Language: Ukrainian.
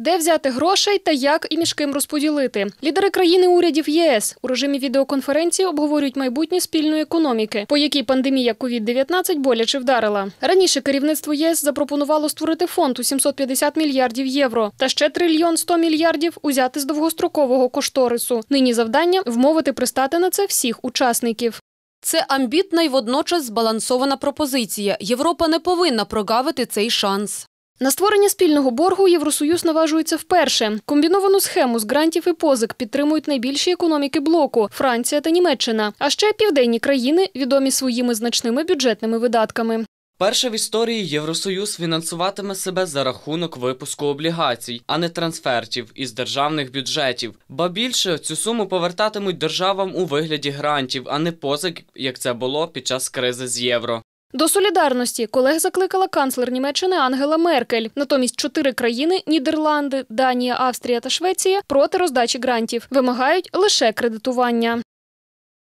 Де взяти грошей та як і між ким розподілити? Лідери країни урядів ЄС у режимі відеоконференції обговорюють майбутнє спільної економіки, по якій пандемія COVID-19 боляче вдарила. Раніше керівництво ЄС запропонувало створити фонд у 750 мільярдів євро та ще трильйон 100 мільярдів узяти з довгострокового кошторису. Нині завдання вмовити пристати на це всіх учасників. Це амбітна і водночас збалансована пропозиція. Європа не повинна прогавити цей шанс. На створення спільного боргу Євросоюз наважується вперше. Комбіновану схему з грантів і позик підтримують найбільші економіки блоку Франція та Німеччина. А ще південні країни відомі своїми значними бюджетними видатками. Перше в історії Євросоюз фінансуватиме себе за рахунок випуску облігацій, а не трансфертів із державних бюджетів. Ба більше цю суму повертатимуть державам у вигляді грантів, а не позик, як це було під час кризи з євро. До солідарності колег закликала канцлер Німеччини Ангела Меркель. Натомість чотири країни Нідерланди, Данія, Австрія та Швеція проти роздачі грантів вимагають лише кредитування.